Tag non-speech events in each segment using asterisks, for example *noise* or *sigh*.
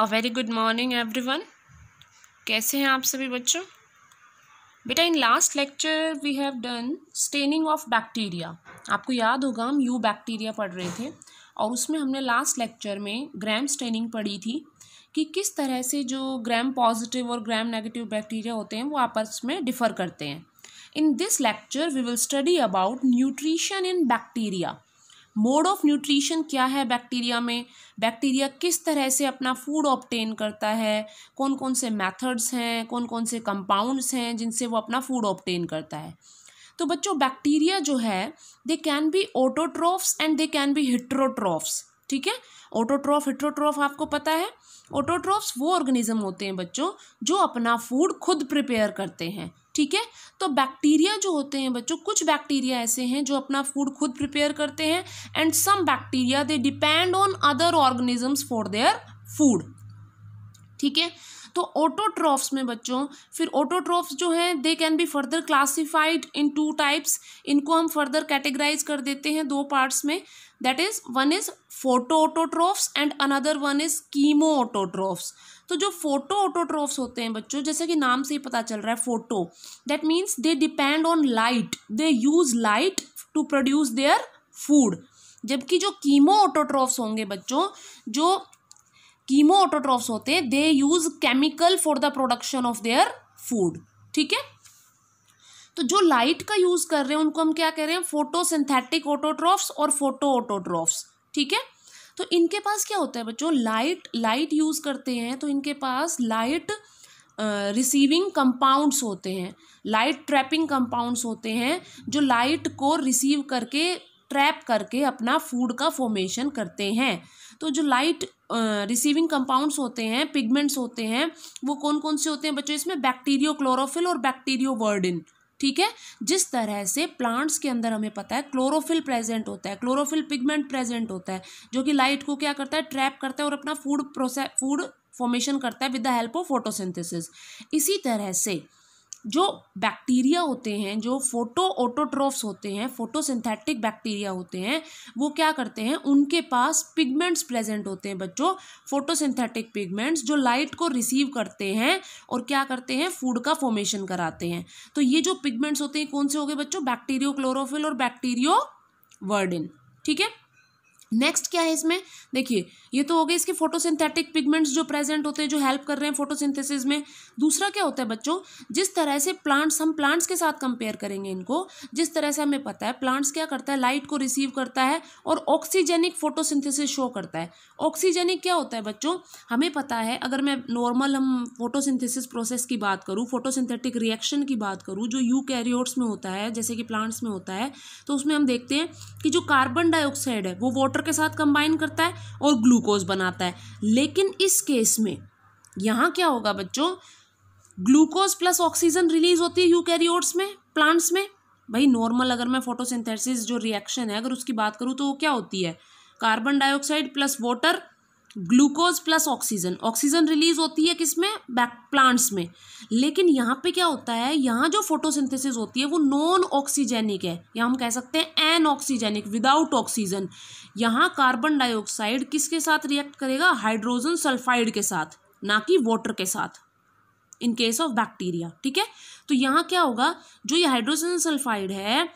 अ very good morning everyone कैसे हैं आप सभी बच्चों बेटा in last lecture we have done staining of bacteria आपको याद होगा हम यू बैक्टीरिया पढ़ रहे थे और उसमें हमने लास्ट लेक्चर में ग्राम स्टेनिंग पढ़ी थी कि किस तरह से जो ग्राम पॉजिटिव और ग्राम नेगेटिव बैक्टीरिया होते हैं वो आपस में डिफ़र करते हैं in this lecture we will study about nutrition in bacteria mode of nutrition क्या है बैक्टीरिया में बैक्टीरिया किस तरह से अपना फूड ऑप्टेन करता है कौन कौन से मेथड्स हैं कौन कौन से कंपाउंड्स हैं जिनसे वो अपना फूड ऑप्टेन करता है तो बच्चों बैक्टीरिया जो है they can be autotrophs and they can be heterotrophs ठीक है ओटोट्रॉफ हिट्रोट्रोफ आपको पता है ओटोट्रोफ्स वो ऑर्गेनिज्म होते हैं बच्चों जो अपना फूड खुद प्रिपेयर करते हैं ठीक है तो बैक्टीरिया जो होते हैं बच्चों कुछ बैक्टीरिया ऐसे हैं जो अपना फूड खुद प्रिपेयर करते हैं and some bacteria they depend on other organisms for their food ठीक है तो ऑटोट्रॉफ्स में बच्चों फिर ऑटोट्रॉफ्स जो हैं they can be further classified into types इनको हम फर्दर कैटेगराइज कर देते हैं दो पार्ट्स में that is one is photo autotrophs and another one is chemo autotrophs तो जो फोटो ऑटोट्रॉफ्स होते हैं बच्चों जैसे कि नाम से ही पता चल रहा है photo that means they depend on light they use light to produce their food जबकि जो कीमो ऑटोट्रॉफ्स होंगे बच्चों जो कीमो ऑटोट्रॉफ्स होते हैं they use chemical for the production of their food ठीक है तो जो लाइट का यूज कर रहे हैं उनको हम क्या कह रहे हैं फोटो सिंथेटिक ऑटोट्रॉफ्स और फोटो ऑटोट्रॉफ्स ठीक है तो इनके पास क्या होता है बच्चों लाइट लाइट यूज करते हैं तो इनके पास लाइट रिसीविंग कंपाउंड्स होते हैं लाइट ट्रैपिंग कंपाउंड्स होते हैं जो लाइट को रिसीव करके ट्रैप करके अपना फूड का फॉर्मेशन करते हैं तो जो लाइट रिसीविंग कंपाउंड्स होते हैं पिगमेंट्स होते हैं वो कौन कौन से होते हैं बच्चों इसमें बैक्टीरियो क्लोरोफिल और बैक्टीरियो वर्डिन ठीक है जिस तरह से प्लांट्स के अंदर हमें पता है क्लोरोफिल प्रेजेंट होता है क्लोरोफिल पिगमेंट प्रेजेंट होता है जो कि लाइट को क्या करता है ट्रैप करता है और अपना फूड प्रोसेस फूड फॉर्मेशन करता है with the help of photosynthesis इसी तरह से जो बैक्टीरिया होते हैं जो फोटो ओटोट्रोफ्स होते हैं फोटोसिंथेटिक बैक्टीरिया होते हैं वो क्या करते हैं उनके पास पिगमेंट्स प्रेजेंट होते हैं बच्चों फोटोसिंथेटिक पिगमेंट्स जो लाइट को रिसीव करते हैं और क्या करते हैं फूड का फॉर्मेशन कराते हैं तो ये जो पिगमेंट्स होते हैं कौन से हो गए बच्चों बैक्टीरियो क्लोरोफिल और बैक्टीरियो वर्डिन ठीक है नेक्स्ट क्या है इसमें देखिए ये तो हो गए इसके फोटोसिंथेटिक पिगमेंट्स जो प्रेजेंट होते हैं जो हेल्प कर रहे हैं फोटोसिंथेसिस में दूसरा क्या होता है बच्चों जिस तरह से प्लांट्स हम प्लांट्स के साथ कंपेयर करेंगे इनको जिस तरह से हमें पता है प्लांट्स क्या करता है लाइट को रिसीव करता है और ऑक्सीजेनिक फोटोसिंथेसिस शो करता है ऑक्सीजेनिक क्या होता है बच्चों हमें पता है अगर मैं नॉर्मल हम फोटोसिंथेसिस प्रोसेस की बात करूँ फोटोसिंथेटिक रिएक्शन की बात करूँ जो यू में होता है जैसे कि प्लांट्स में होता है तो उसमें हम देखते हैं कि जो कार्बन डाइऑक्साइड है वो वाटर वाटर के साथ कंबाइन करता है और ग्लूकोज बनाता है लेकिन इस केस में यहाँ क्या होगा बच्चों ग्लूकोज प्लस ऑक्सीजन रिलीज होती है यूकैरियोट्स में प्लांट्स में भाई नॉर्मल अगर मैं फोटोसिंथेसिस जो रिएक्शन है अगर उसकी बात करूँ तो वो क्या होती है carbon dioxide plus water glucose plus oxygen oxygen release होती है किसमें बैक प्लांट्स में लेकिन यहाँ पे क्या होता है यहाँ जो फोटोसिंथेसिस होती है वो नॉन ऑक्सीजेनिक है या हम कह सकते हैं एन ऑक्सीजेनिक विदाउट ऑक्सीजन यहाँ कार्बन डाइऑक्साइड किसके साथ रिएक्ट करेगा हाइड्रोजन सल्फाइड के साथ ना कि वाटर के साथ इन केस ऑफ बैक्टीरिया ठीक है तो यहाँ क्या होगा जो ये हाइड्रोजन सल्फाइड है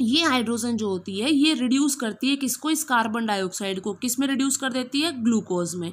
ये हाइड्रोजन जो होती है ये रिड्यूस करती है किसको इस कार्बन डाइऑक्साइड को किस में रिड्यूस कर देती है ग्लूकोज में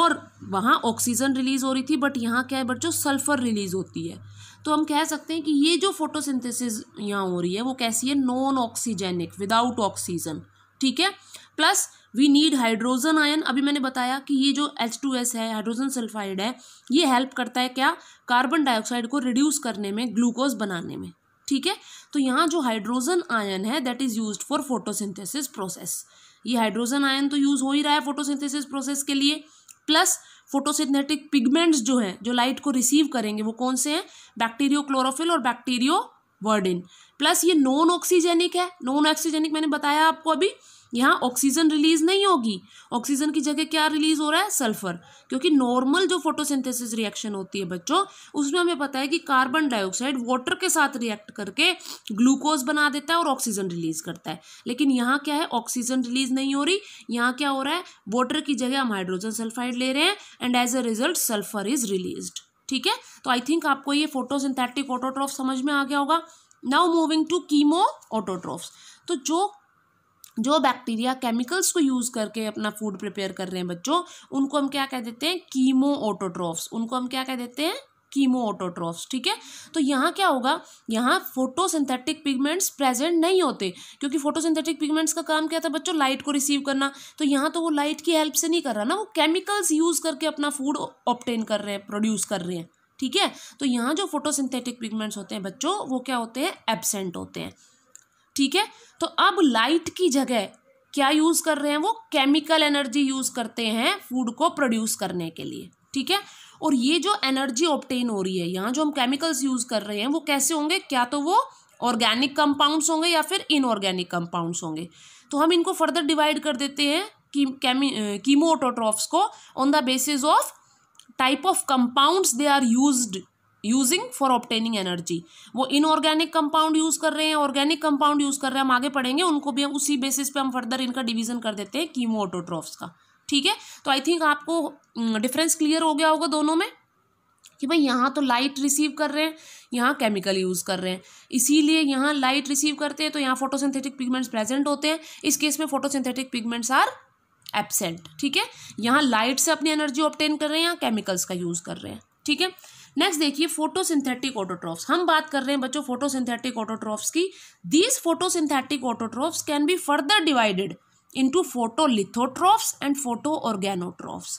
और वहाँ ऑक्सीजन रिलीज़ हो रही थी बट यहाँ क्या है बच्चों सल्फर रिलीज़ होती है तो हम कह सकते हैं कि ये जो फोटोसिंथेसिस यहाँ हो रही है वो कैसी है नॉन ऑक्सीजेनिक विदाउट ऑक्सीजन ठीक है plus we need hydrogen ion अभी मैंने बताया कि ये जो एच टू एस है हाइड्रोजन सल्फाइड है ये हेल्प करता है क्या कार्बन डाइऑक्साइड को रिड्यूस करने में ग्लूकोज बनाने में ठीक है तो यहाँ जो हाइड्रोजन आयन है that is use for photosynthesis process ये हाइड्रोजन आयन तो यूज़ हो ही रहा है फोटोसिंथेसिस प्रोसेस के लिए प्लस फोटोसिंथेटिक पिगमेंट्स जो हैं जो लाइट को रिसीव करेंगे वो कौन से हैं बैक्टीरियो क्लोरोफिल और बैक्टीरियो वर्डिन प्लस ये नॉन ऑक्सीजेनिक है नॉन ऑक्सीजेनिक मैंने बताया आपको अभी यहाँ ऑक्सीजन रिलीज नहीं होगी ऑक्सीजन की जगह क्या रिलीज हो रहा है सल्फर क्योंकि नॉर्मल जो फोटोसिंथेसिस रिएक्शन होती है बच्चों उसमें हमें पता है कि कार्बन डाइऑक्साइड वाटर के साथ रिएक्ट करके ग्लूकोज बना देता है और ऑक्सीजन रिलीज करता है लेकिन यहाँ क्या है ऑक्सीजन रिलीज नहीं हो रही यहाँ क्या हो रहा है वॉटर की जगह हम हाइड्रोजन सल्फाइड ले रहे हैं and as a result sulphur is release ठीक है तो आई थिंक आपको ये फोटोसिंथेटिक ऑटोट्रॉफ समझ में आ गया होगा now moving to chemo autotrophs तो जो जो बैक्टीरिया केमिकल्स को यूज़ करके अपना फूड प्रिपेयर कर रहे हैं बच्चों उनको हम क्या कह देते हैं कीमो ऑटोट्रॉफ्स उनको हम क्या कह देते हैं कीमो ऑटोट्रॉफ्स ठीक है तो यहाँ क्या होगा यहाँ फोटोसिंथेटिक पिगमेंट्स प्रेजेंट नहीं होते क्योंकि फोटोसिंथेटिक पिगमेंट्स का काम क्या था बच्चों लाइट को रिसीव करना तो यहाँ तो वो लाइट की हेल्प से नहीं कर रहा ना वो केमिकल्स यूज़ करके अपना फूड ऑप्टेन कर रहे हैं प्रोड्यूस कर रहे हैं ठीक है तो यहाँ जो फोटोसिंथेटिक पिगमेंट्स होते हैं बच्चों वो क्या होते हैं एबसेंट होते हैं ठीक है तो अब लाइट की जगह क्या यूज़ कर रहे हैं वो केमिकल एनर्जी यूज़ करते हैं फूड को प्रोड्यूस करने के लिए ठीक है और ये जो एनर्जी ऑप्टेन हो रही है यहाँ जो हम केमिकल्स यूज़ कर रहे हैं वो कैसे होंगे क्या तो वो ऑर्गेनिक कंपाउंड्स होंगे या फिर इनऑर्गेनिक कंपाउंड्स होंगे तो हम इनको फर्दर डिवाइड कर देते हैं कीमोटोट्रॉफ्स को on the basis of type of compounds they are used using for obtaining energy वो इनऑर्गेनिक कंपाउंड यूज कर रहे हैं ऑर्गेनिक कंपाउंड यूज कर रहे हैं हम आगे पढ़ेंगे उनको भी हम उसी बेसिस पे हम फर्दर इनका डिवीजन कर देते हैं कीमोटोट्रॉफ्स का ठीक है तो आई थिंक आपको डिफरेंस हम्म, क्लियर हो गया होगा दोनों में कि भाई यहाँ तो लाइट रिसीव कर रहे हैं यहाँ केमिकल यूज़ कर रहे हैं इसीलिए यहाँ लाइट रिसीव करते हैं तो यहाँ फोटोसिंथेटिक पिगमेंट्स प्रेजेंट होते हैं इस केस में फोटोसिंथेटिक पिगमेंट्स आर एबसेंट ठीक है यहाँ लाइट से अपनी एनर्जी ऑप्टेन कर रहे हैं यहाँ केमिकल्स का यूज़ कर रहे हैं ठीक है नेक्स्ट देखिए फोटोसिंथेटिक ऑटोट्रॉफ्स हम बात कर रहे हैं बच्चों फोटोसिंथेटिक ऑटोट्रॉफ्स की these photosynthetic autotrophs can be further divided into photolithotrophs and photo organotrophs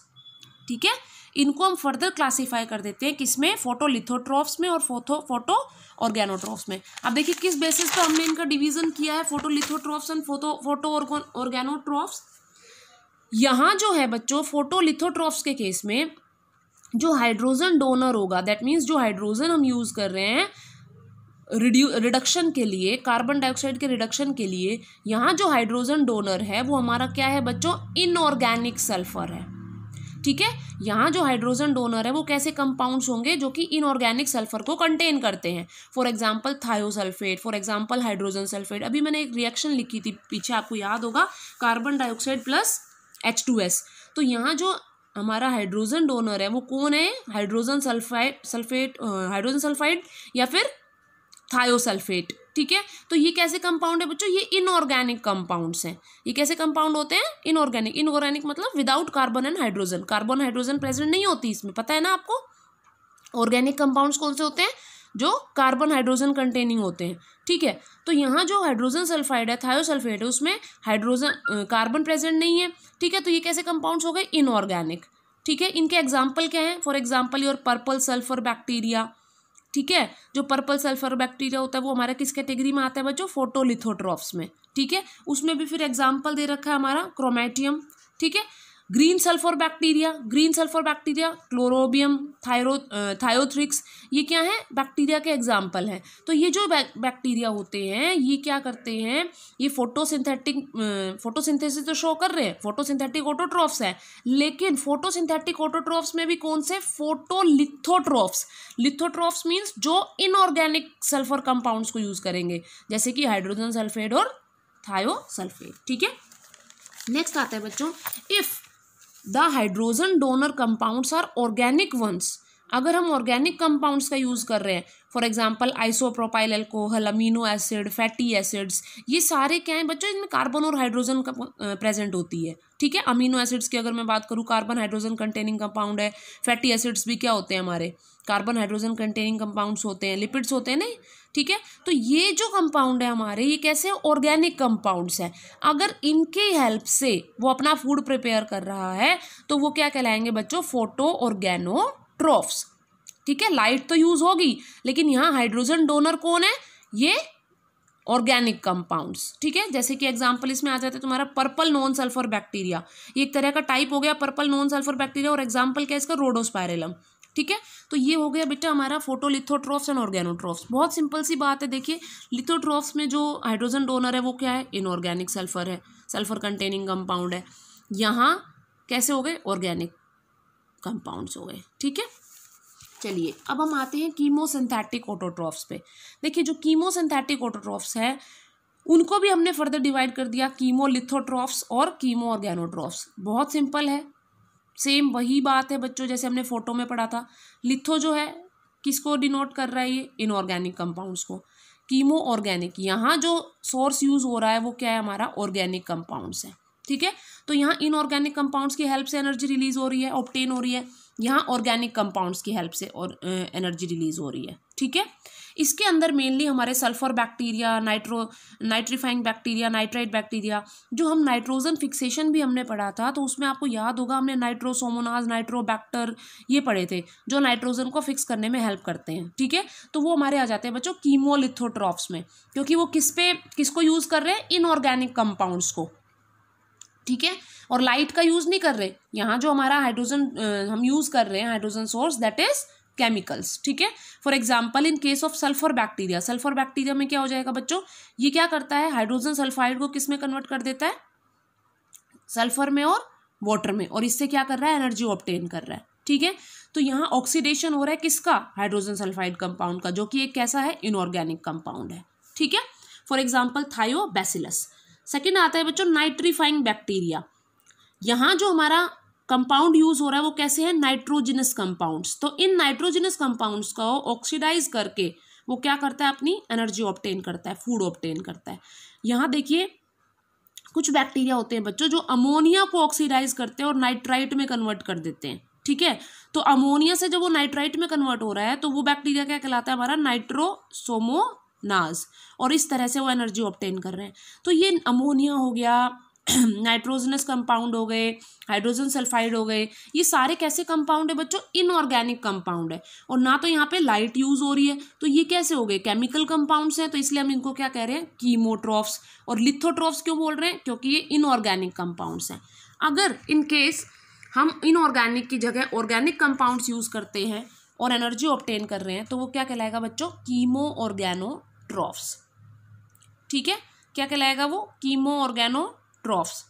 ठीक है इनको हम फर्दर क्लासीफाई कर देते हैं किसमें फोटोलिथोट्रॉफ्स में और फोटो फोटो ऑर्गेनोट्रॉफ्स में अब देखिए किस बेसिस पर हमने इनका डिवीजन किया है photolithotrophs and photo photo organotrophs यहाँ जो है बच्चों फोटोलिथोट्रॉफ्स के केस में जो हाइड्रोजन डोनर होगा दैट मीन्स जो हाइड्रोजन हम यूज़ कर रहे हैं रिड्यू रिडक्शन के लिए कार्बन डाइऑक्साइड के रिडक्शन के लिए यहाँ जो हाइड्रोजन डोनर है वो हमारा क्या है बच्चों इनऑर्गेनिक सल्फर है ठीक है यहाँ जो हाइड्रोजन डोनर है वो कैसे कंपाउंड्स होंगे जो कि इनऑर्गेनिक सल्फर को कंटेन करते हैं for example thiosulphate for example hydrogen sulphate अभी मैंने एक रिएक्शन लिखी थी पीछे आपको याद होगा carbon dioxide plus H two S तो यहाँ जो हमारा हाइड्रोजन डोनर है वो कौन है hydrogen sulphide sulphate hydrogen sulphide या फिर थायोसल्फेट ठीक है तो ये कैसे कंपाउंड है बच्चों ये इनऑर्गेनिक कंपाउंड्स हैं ये कैसे कंपाउंड होते हैं इनऑर्गेनिक इनऑर्गेनिक मतलब without carbon and hydrogen carbon hydrogen present नहीं होती इसमें पता है ना आपको ऑर्गेनिक कंपाउंड्स कौन से होते हैं जो कार्बन हाइड्रोजन कंटेनिंग होते हैं ठीक है तो यहाँ जो हाइड्रोजन सल्फाइड है थायोसल्फेट है उसमें हाइड्रोजन कार्बन प्रेजेंट नहीं है ठीक है तो ये कैसे कंपाउंड्स हो गए इनऑर्गेनिक ठीक है इनके एग्जाम्पल क्या हैं for example your purple sulphur bacteria ठीक है जो पर्पल सल्फर बैक्टीरिया होता है वो हमारा किस कैटेगरी में आता है बच्चों फोटोलिथोट्रॉफ्स में ठीक है उसमें भी फिर एग्जाम्पल दे रखा है हमारा क्रोमेटियम ठीक है green sulphur bacteria green sulphur bacteria chlorobium thyro thiothrix ये क्या है बैक्टीरिया के एग्जाम्पल हैं तो ये जो बैक्टीरिया होते हैं ये क्या करते हैं ये फोटोसिंथेटिक फोटोसिंथेसिस तो शो कर रहे हैं फोटोसिंथेटिक ऑटोट्रॉफ्स हैं लेकिन फोटोसिंथेटिक ऑटोट्रॉफ्स में भी कौन से फोटोलिथोट्रॉफ्स लिथोट्रॉफ्स मीन्स जो इनऑर्गेनिक सल्फर कंपाउंड्स को यूज़ करेंगे जैसे कि हाइड्रोजन सल्फेड और थायोसल्फेड ठीक है नेक्स्ट आता है बच्चों if the hydrogen donor compounds are organic once अगर हम ऑर्गेनिक कंपाउंड्स का यूज़ कर रहे हैं for example isopropyl alcohol amino acid fatty acids ये सारे क्या हैं बच्चों इनमें कार्बन और हाइड्रोजन प्रेजेंट होती है ठीक है अमीनो एसिड्स की अगर मैं बात करूँ कार्बन हाइड्रोजन कंटेनिंग कंपाउंड है फैटी एसिड्स भी क्या होते हैं हमारे कार्बन हाइड्रोजन कंटेनिंग कंपाउंड्स होते हैं लिपिड्स होते हैं नहीं ठीक है तो ये जो कंपाउंड है हमारे ये कैसे ऑर्गेनिक कंपाउंड्स हैं अगर इनके हेल्प से वो अपना फूड प्रिपेयर कर रहा है तो वो क्या कहलाएंगे बच्चों फोटो ऑर्गेनो ट्रॉफ्स ठीक है लाइट तो यूज़ होगी लेकिन यहाँ हाइड्रोजन डोनर कौन है ये ऑर्गेनिक कंपाउंड्स ठीक है जैसे कि एग्जांपल इसमें आ जाता है तुम्हारा पर्पल नॉन सल्फर बैक्टीरिया ये एक तरह का टाइप हो गया पर्पल नॉन सल्फर बैक्टीरिया और एग्जांपल क्या है इसका रोडोस्पायरेलम ठीक है तो ये हो गया बेटा हमारा फोटोलिथोट्रॉफ्स एंड ऑर्गेनोट्रॉफ्स बहुत सिंपल सी बात है देखिए लिथोट्रॉफ्स में जो हाइड्रोजन डोनर है वो क्या है इनऑर्गेनिक सल्फर है सल्फर कंटेनिंग कंपाउंड है यहाँ कैसे हो गए ऑर्गेनिक कंपाउंड्स हो गए ठीक है चलिए अब हम आते हैं कीमोसिंथेटिक ऑटोट्रॉफ्स पे देखिए जो कीमोसिंथेटिक ऑटोट्रॉफ्स हैं उनको भी हमने फर्दर डिवाइड कर दिया कीमोलिथोट्रॉफ्स और कीमो ऑर्गेनोट्रॉफ्स बहुत सिंपल है सेम वही बात है बच्चों जैसे हमने फोटो में पढ़ा था लिथो जो है किसको डिनोट कर रहा है ये इनऑर्गेनिक कंपाउंड्स को कीमो ऑर्गेनिक यहाँ जो सोर्स यूज हो रहा है वो क्या है हमारा ऑर्गेनिक कंपाउंड्स है ठीक है तो यहाँ इनऑर्गेनिक कंपाउंड्स की हेल्प से एनर्जी रिलीज हो रही है ऑप्टेन हो रही है यहाँ ऑर्गेनिक कंपाउंड्स की हेल्प से और एनर्जी रिलीज हो रही है ठीक है इसके अंदर मेनली हमारे sulphur bacteria nitro nitrifying bacteria nitrite bacteria जो हम नाइट्रोजन फिक्सेशन भी हमने पढ़ा था तो उसमें आपको याद होगा हमने नाइट्रोसोमोनाज नाइट्रोबैक्टर ये पढ़े थे जो नाइट्रोजन को फिक्स करने में हेल्प करते हैं ठीक है तो वो हमारे आ जाते हैं बच्चों कीमोलिथोट्रॉप्स में क्योंकि वो किस पे किसको यूज़ कर रहे हैं इनऑर्गेनिक कंपाउंड्स को ठीक है और लाइट का यूज़ नहीं कर रहे यहाँ जो हमारा हाइड्रोजन हम यूज़ कर रहे हैं hydrogen source that is chemicals ठीक है for example in case of sulphur bacteria sulphur bacteria में क्या हो जाएगा बच्चों ये क्या करता है हाइड्रोजन सल्फाइड को किस में कन्वर्ट कर देता है सल्फर में और वाटर में और इससे क्या कर रहा है एनर्जी ऑप्टेन कर रहा है ठीक है तो यहाँ ऑक्सीडेशन हो रहा है किसका हाइड्रोजन सल्फाइड कंपाउंड का जो कि एक कैसा है इनऑर्गेनिक कंपाउंड है ठीक है फॉर एग्जाम्पल थायोबैसिलस सेकेंड आता है बच्चों नाइट्रीफाइंग बैक्टीरिया यहाँ जो हमारा कंपाउंड यूज हो रहा है वो कैसे है नाइट्रोजिनस कंपाउंड्स तो इन नाइट्रोजिनस कंपाउंड्स को ऑक्सीडाइज करके वो क्या करता है अपनी एनर्जी ऑप्टेन करता है फूड ऑप्टेन करता है यहाँ देखिए कुछ बैक्टीरिया होते हैं बच्चों जो अमोनिया को ऑक्सीडाइज करते हैं और नाइट्राइट में कन्वर्ट कर देते हैं ठीक है तो अमोनिया से जब वो नाइट्राइट में कन्वर्ट हो रहा है तो वो बैक्टीरिया क्या कहलाता है हमारा नाइट्रोसोमो नाज और इस तरह से वो एनर्जी ऑप्टेन कर रहे हैं तो ये अमोनिया हो गया नाइट्रोजनस *clears throat* कंपाउंड हो गए हाइड्रोजन सल्फाइड हो गए ये सारे कैसे कंपाउंड है बच्चों इनऑर्गेनिक कंपाउंड है और ना तो यहाँ पे लाइट यूज़ हो रही है तो ये कैसे हो गए केमिकल कंपाउंड्स हैं तो इसलिए हम इनको क्या कह रहे हैं कीमोट्रॉफ्स और लिथोट्रॉफ्स क्यों बोल रहे हैं क्योंकि ये इनऑर्गेनिक कंपाउंड्स हैं अगर इनकेस हम इनऑर्गेनिक की जगह ऑर्गेनिक कंपाउंड्स यूज़ करते हैं और एनर्जी ऑप्टेन कर रहे हैं तो वो क्या कहलाएगा बच्चों कीमो ऑर्गेनो ट्रॉफ्स ठीक है क्या कहलाएगा वो कीमो ऑर्गेनोट्रॉफ्स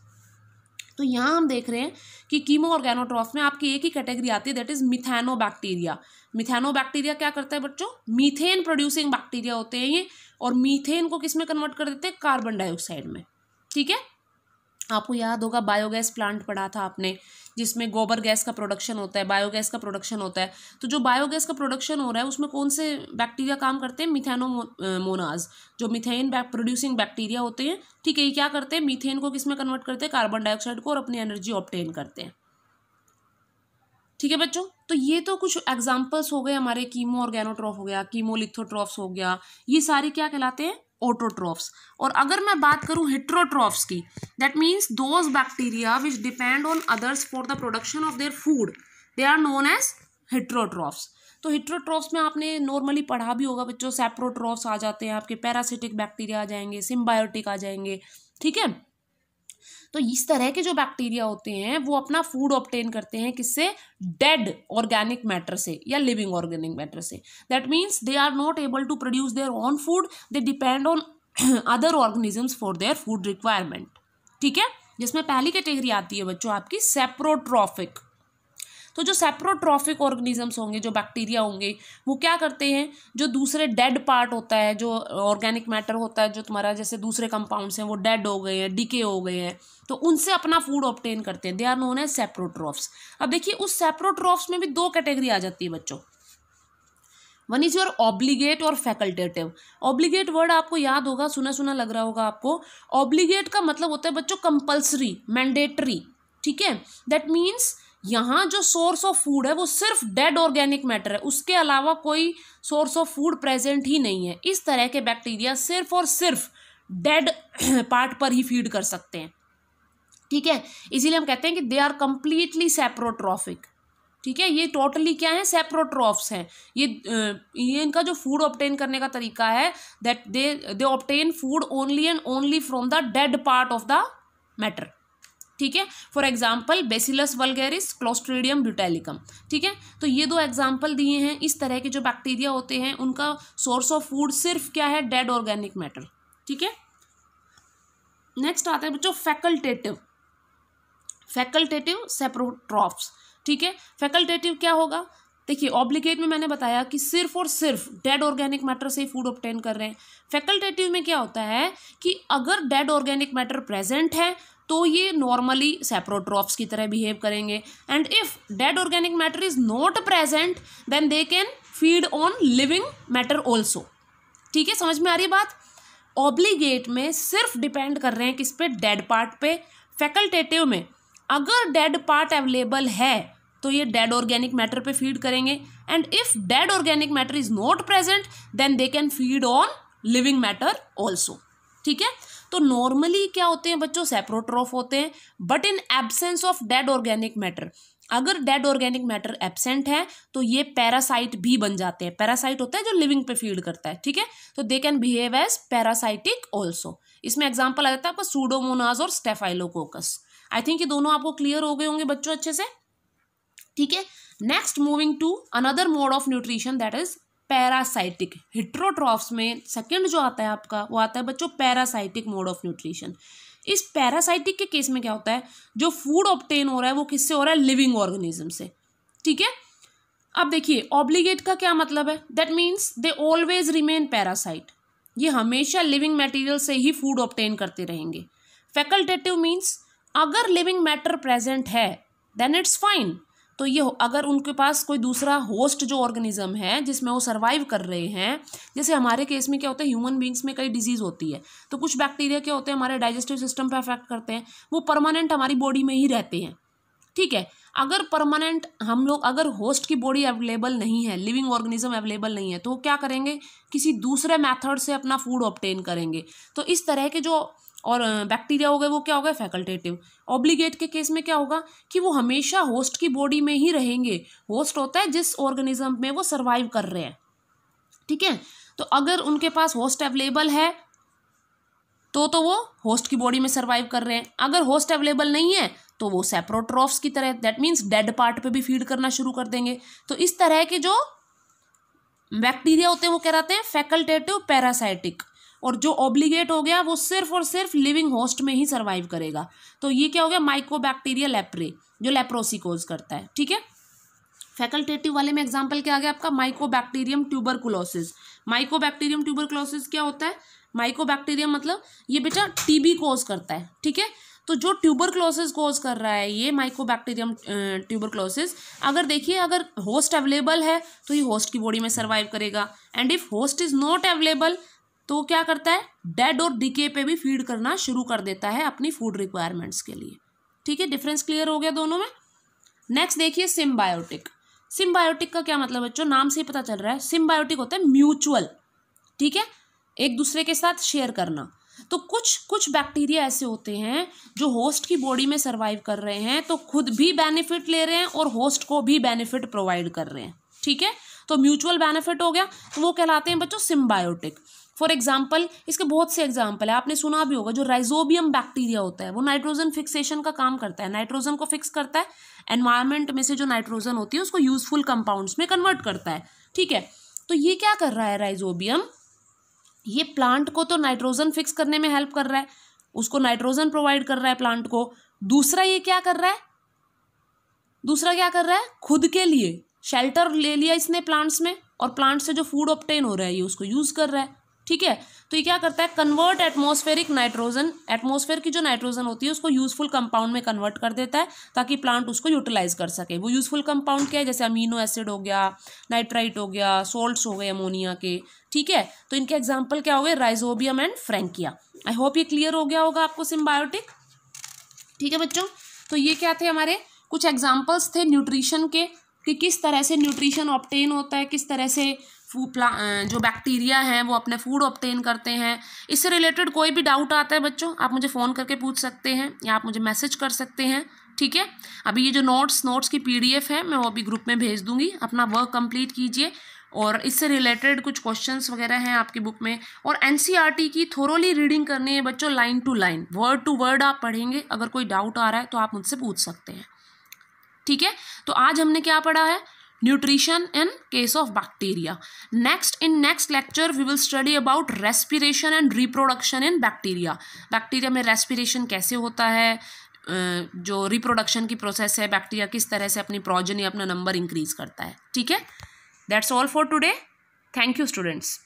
तो यहाँ हम देख रहे हैं कि कीमो ऑर्गेनोट्रॉफ में आपकी एक ही कैटेगरी आती है that is methano bacteria methano bacteria क्या करता है बच्चों मीथेन प्रोड्यूसिंग बैक्टीरिया होते हैं ये और मीथेन को किस में कन्वर्ट कर देते हैं कार्बन डाइऑक्साइड में ठीक है आपको याद होगा बायोगैस प्लांट पढ़ा था आपने जिसमें गोबर गैस का प्रोडक्शन होता है बायोगैस का प्रोडक्शन होता है तो जो बायोगैस का प्रोडक्शन हो रहा है उसमें कौन से बैक्टीरिया काम करते हैं मिथेनो मोनाज जो मिथेन बैक, प्रोड्यूसिंग बैक्टीरिया होते हैं ठीक है ये क्या करते हैं मिथेन को किस में कन्वर्ट करते हैं कार्बन डाइऑक्साइड को और अपनी एनर्जी ऑप्टेन करते हैं ठीक है बच्चों तो ये तो कुछ एग्जाम्पल्स हो गए हमारे कीमो ऑर्गेनोट्रॉफ हो गया कीमोलिथोट्रॉफ्स हो गया ये सारे क्या कहलाते हैं ऑटोट्रॉफ्स और अगर मैं बात करूँ हिट्रोट्रॉफ्स की that means those bacteria which depend on others for the production of their food they are known as heterotrophs तो हिट्रोट्रॉफ्स में आपने नॉर्मली पढ़ा भी होगा बच्चों सेप्रोट्रॉफ्स आ जाते हैं आपके पैरासिटिक बैक्टीरिया आ जाएंगे सिम्बायोटिक आ जाएंगे ठीक है तो इस तरह के जो बैक्टीरिया होते हैं वो अपना फूड ऑप्टेन करते हैं किससे डेड ऑर्गेनिक मैटर से या लिविंग ऑर्गेनिक मैटर से that means they are not able to produce their own food they depend on other organisms for their food requirement ठीक है जिसमें पहली कैटेगरी आती है बच्चों आपकी सेप्रोट्रॉफिक तो जो सेप्रोट्रॉफिक ऑर्गेनिजम्स होंगे जो बैक्टीरिया होंगे वो क्या करते हैं जो दूसरे डेड पार्ट होता है जो ऑर्गेनिक मैटर होता है जो तुम्हारा जैसे दूसरे कंपाउंड्स हैं वो डेड हो गए हैं डिके हो गए हैं तो उनसे अपना फूड ऑप्टेन करते हैं they are known as saprotrophs अब देखिए उस सेप्रोट्रॉफ्स में भी दो कैटेगरी आ जाती है बच्चों वन इज योर ऑब्लीगेट और फैकल्टेटिव ऑब्लीगेट वर्ड आपको याद होगा सुना सुना लग रहा होगा आपको ऑब्लीगेट का मतलब होता है बच्चों कंपल्सरी मैंडेटरी ठीक है दैट मीन्स यहाँ जो सोर्स ऑफ फूड है वो सिर्फ डेड ऑर्गेनिक मैटर है उसके अलावा कोई सोर्स ऑफ फूड प्रेजेंट ही नहीं है इस तरह के बैक्टीरिया सिर्फ और सिर्फ डेड पार्ट *clears throat* पर ही फीड कर सकते हैं ठीक है इसीलिए हम कहते हैं कि दे आर कंप्लीटली सेप्रोट्रॉफिक ठीक है ये टोटली क्या है सेप्रोट्रॉफ्स हैं ये ये इनका जो फूड ऑप्टेन करने का तरीका है that they they obtain food only and only from the dead part of the matter ठीक है for example bacillus vulgaris clostridium butylicum ठीक है तो ये दो एग्जाम्पल दिए हैं इस तरह के जो बैक्टीरिया होते हैं उनका सोर्स ऑफ फूड सिर्फ क्या है डेड ऑर्गेनिक मैटर ठीक है नेक्स्ट आता है बच्चों फैकल्टेटिव फैकल्टेटिव सेप्रोट्रॉप्स ठीक है फैकल्टेटिव क्या होगा देखिए ऑब्लिकेट में मैंने बताया कि सिर्फ और सिर्फ डेड ऑर्गेनिक मैटर से ही फूड ऑप्टेन कर रहे हैं फैकल्टेटिव में क्या होता है कि अगर डेड ऑर्गेनिक मैटर प्रेजेंट है तो ये नॉर्मली सेप्रोट्रॉप्स की तरह बिहेव करेंगे and if dead organic matter is not present then they can feed on living matter also ठीक है समझ में आ रही बात ऑब्लीगेट में सिर्फ डिपेंड कर रहे हैं किस पे डेड पार्ट पे फैकल्टेटिव में अगर डेड पार्ट अवेलेबल है तो ये डेड ऑर्गेनिक मैटर पे फीड करेंगे and if dead organic matter is not present then they can feed on living matter also ठीक है तो नॉर्मली क्या होते हैं बच्चों सेप्रोट्रॉफ होते हैं but in absence of dead organic matter अगर डेड ऑर्गेनिक मैटर एबसेंट है तो ये पैरासाइट भी बन जाते हैं पैरासाइट होता है जो लिविंग पे फीड करता है ठीक है तो they can behave as parasitic also इसमें एग्जाम्पल आ जाता है आपका सूडोमोनाज और स्टेफाइलोकोकस आई थिंक ये दोनों आपको क्लियर हो गए होंगे बच्चों अच्छे से ठीक है next moving to another mode of nutrition that is parasitic heterotrophs में सेकंड जो आता है आपका वो आता है बच्चों पैरासाइटिक मोड ऑफ न्यूट्रिशन इस पैरासाइटिक के केस में क्या होता है जो फूड ऑप्टेन हो रहा है वो किससे हो रहा है लिविंग ऑर्गेनिज्म से ठीक है अब देखिए ऑब्लिगेट का क्या मतलब है that means they always remain parasite ये हमेशा लिविंग मटेरियल से ही फूड ऑप्टेन करते रहेंगे फैकल्टेटिव मीन्स अगर लिविंग मैटर प्रेजेंट है देन इट्स फाइन तो ये अगर उनके पास कोई दूसरा होस्ट जो ऑर्गेनिज्म है जिसमें वो सर्वाइव कर रहे हैं जैसे हमारे केस में क्या होता है ह्यूमन बींग्स में कई डिजीज़ होती है तो कुछ बैक्टीरिया क्या होते हैं हमारे डाइजेस्टिव सिस्टम पर अफेक्ट करते हैं वो परमानेंट हमारी बॉडी में ही रहते हैं ठीक है अगर परमानेंट हम लोग अगर होस्ट की बॉडी अवेलेबल नहीं है लिविंग ऑर्गेनिज्म अवेलेबल नहीं है तो वो क्या करेंगे किसी दूसरे मेथड से अपना फूड ऑप्टेन करेंगे तो इस तरह के जो और बैक्टीरिया हो गए वो क्या हो गए फैकल्टेटिव ऑब्लीगेट के केस में क्या होगा कि वो हमेशा होस्ट की बॉडी में ही रहेंगे होस्ट होता है जिस ऑर्गेनिज्म में वो सर्वाइव कर रहे हैं ठीक है तो अगर उनके पास होस्ट अवेलेबल है तो तो वो होस्ट की बॉडी में सर्वाइव कर रहे हैं अगर होस्ट अवेलेबल नहीं है तो वो सेप्रोट्रॉफ्स की तरह दैट मीन्स डेड पार्ट पे भी फीड करना शुरू कर देंगे तो इस तरह के जो बैक्टीरिया होते हैं वो कहलाते हैं फैकल्टेटिव पैरासाइटिक और जो ऑब्लीगेट हो गया वो सिर्फ और सिर्फ लिविंग होस्ट में ही सर्वाइव करेगा तो ये क्या हो गया माइकोबैक्टीरिया लेप्रे जो लेप्रोसी कोज करता है ठीक है फैकल्टेटिव वाले में एग्जाम्पल क्या आ गया आपका माइकोबैक्टीरियम बैक्टीरियम माइकोबैक्टीरियम क्लोसिस क्या होता है माइकोबैक्टीरियम मतलब ये बेटा टीबी कोज करता है ठीक है तो जो ट्यूबर क्लोसिस कोज कर रहा है ये माइकोबैक्टीरियम क्लोसिस अगर देखिए अगर होस्ट अवेलेबल है तो ये होस्ट की बॉडी में सर्वाइव करेगा and if host is not available तो क्या करता है डेड और डीके पे भी फीड करना शुरू कर देता है अपनी फूड रिक्वायरमेंट्स के लिए ठीक है डिफरेंस क्लियर हो गया दोनों में नेक्स्ट देखिए सिम्बायोटिक सिम्बायोटिक का क्या मतलब बच्चों नाम से ही पता चल रहा है सिम्बायोटिक होता है म्यूचुअल ठीक है एक दूसरे के साथ शेयर करना तो कुछ कुछ बैक्टीरिया ऐसे होते हैं जो होस्ट की बॉडी में सर्वाइव कर रहे हैं तो खुद भी बेनिफिट ले रहे हैं और होस्ट को भी बेनिफिट प्रोवाइड कर रहे हैं ठीक है तो म्यूचुअल बेनिफिट हो गया तो वो कहलाते हैं बच्चों सिम्बायोटिक फॉर एग्जाम्पल इसके बहुत से एग्जाम्पल है आपने सुना भी होगा जो राइजोबियम बैक्टीरिया होता है वो नाइट्रोजन फिक्सेशन का काम करता है नाइट्रोजन को फिक्स करता है एनवायरमेंट में से जो नाइट्रोजन होती है उसको यूजफुल कंपाउंड्स में कन्वर्ट करता है ठीक है तो ये क्या कर रहा है राइजोबियम ये प्लांट को तो नाइट्रोजन फिक्स करने में हेल्प कर रहा है उसको नाइट्रोजन प्रोवाइड कर रहा है प्लांट को दूसरा ये क्या कर रहा है दूसरा क्या कर रहा है खुद के लिए शेल्टर ले लिया इसने प्लांट्स में और प्लांट से जो फूड ऑप्टेन हो रहा है ये उसको यूज़ कर रहा है ठीक है तो ये क्या करता है कन्वर्ट एटमोस्फेरिक नाइट्रोजन एटमोस्फेयर की जो नाइट्रोजन होती है उसको यूजफुल कंपाउंड में कन्वर्ट कर देता है ताकि प्लांट उसको यूटिलाइज कर सके वो यूजफुल कंपाउंड क्या है जैसे अमीनो एसिड हो गया नाइट्राइट हो गया सोल्ट हो गए अमोनिया के ठीक है तो इनके एग्जाम्पल क्या हो गए rhizobium and frankia I hope ये क्लियर हो गया होगा आपको सिम्बायोटिक ठीक है बच्चों तो ये क्या थे हमारे कुछ एग्जाम्पल्स थे न्यूट्रिशन के कि किस तरह से न्यूट्रिशन ऑप्टेन होता है किस तरह से प्ला जो बैक्टीरिया हैं वो अपने फूड ऑप्टेन करते हैं इससे रिलेटेड कोई भी डाउट आता है बच्चों आप मुझे फ़ोन करके पूछ सकते हैं या आप मुझे मैसेज कर सकते हैं ठीक है अभी ये जो नोट्स नोट्स की पीडीएफ है मैं वो अभी ग्रुप में भेज दूंगी अपना वर्क कंप्लीट कीजिए और इससे रिलेटेड कुछ क्वेश्चंस वगैरह हैं आपकी बुक में और एन e की थोरोली रीडिंग करनी है बच्चों line to line word to word आप पढ़ेंगे अगर कोई डाउट आ रहा है तो आप मुझसे पूछ सकते हैं ठीक है तो आज हमने क्या पढ़ा है nutrition in case of bacteria next in next lecture we will study about respiration and reproduction in bacteria bacteria में रेस्पिरेशन कैसे होता है जो रिप्रोडक्शन की प्रोसेस है बैक्टीरिया किस तरह से अपनी प्रोजन या अपना नंबर इंक्रीज करता है ठीक है that's all for today thank you students